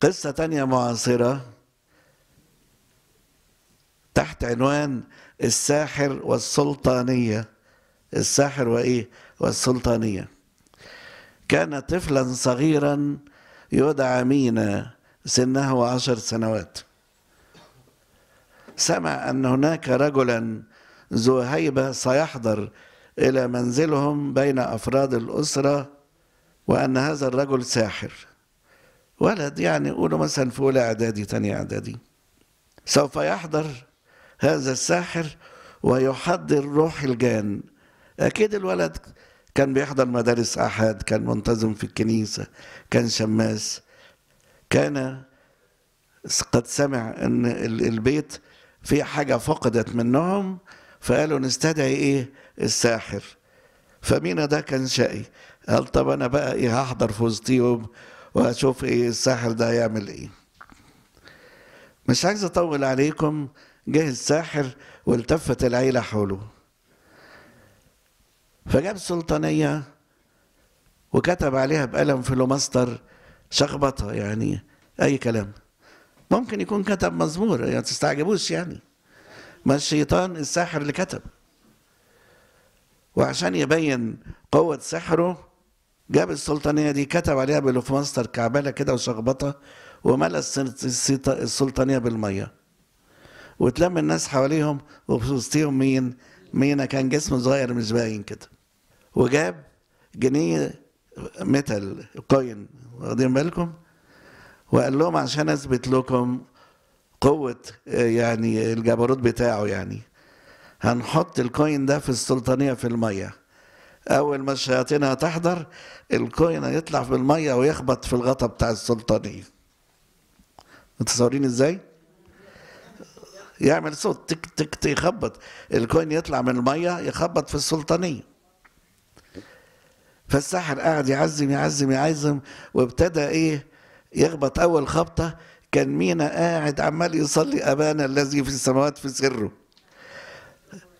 قصة تانية معاصرة تحت عنوان الساحر والسلطانية الساحر وإيه والسلطانية كان طفلا صغيرا يدعى مينا سنه عشر سنوات سمع أن هناك رجلا ذو هيبة سيحضر إلى منزلهم بين أفراد الأسرة وأن هذا الرجل ساحر ولد يعني قولوا مثلا في أولى إعدادي تاني إعدادي سوف يحضر هذا الساحر ويحضر روح الجان أكيد الولد كان بيحضر مدارس أحد كان منتظم في الكنيسة كان شماس كان قد سمع أن البيت في حاجة فقدت منهم فقالوا نستدعي إيه الساحر فمينا ده كان شقي قال طب أنا بقى إيه هحضر في وسطيهم واشوف ايه الساحر ده هيعمل ايه مش عايز اطول عليكم جه الساحر والتفت العيله حوله فجاب سلطانيه وكتب عليها بقلم فلوماستر شخبطه يعني اي كلام ممكن يكون كتب مزمور يعني تستعجبوش يعني ما الشيطان الساحر اللي كتب وعشان يبين قوة سحره جاب السلطانية دي كتب عليها بلوفماستر كعبله كده وشخبطة وملأ السلطانية بالمية وتلم الناس حواليهم وبصوصتهم مين مينا كان جسم صغير مش باين كده وجاب جنيه ميتال كوين واخدين بالكم وقال لهم عشان اثبت لكم قوة آه، يعني الجبروت بتاعه يعني هنحط الكوين ده في السلطانية في المية أول ما الشياطين هتحضر الكوين يطلع في المية ويخبط في الغطا بتاع السلطانية متصورين ازاي؟ يعمل صوت تك تك تخبط الكوين يطلع من المية يخبط في السلطانية فالساحر قاعد يعزم يعزم يعزم وابتدى ايه يخبط اول خبطة كان مينا قاعد عمال يصلي أبانا الذي في السماوات في سره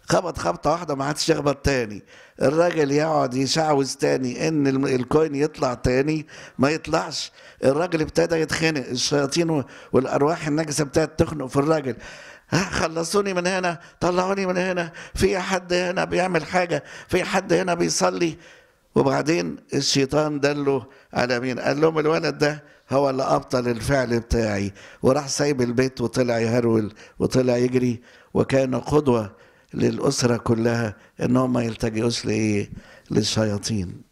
خبط خبطه واحده ما عادش يخبط تاني الراجل يقعد يشعوذ تاني ان الكوين يطلع تاني ما يطلعش الراجل ابتدى يتخنق الشياطين والارواح النجسه ابتدت تخنق في الراجل خلصوني من هنا طلعوني من هنا في حد هنا بيعمل حاجه في حد هنا بيصلي وبعدين الشيطان دله على مين قال لهم الولد ده هو اللي ابطل الفعل بتاعي وراح سايب البيت وطلع يهرول وطلع يجري وكان قدوه للأسرة كلها إن هم ما يلتجئوش لإيه؟ للشياطين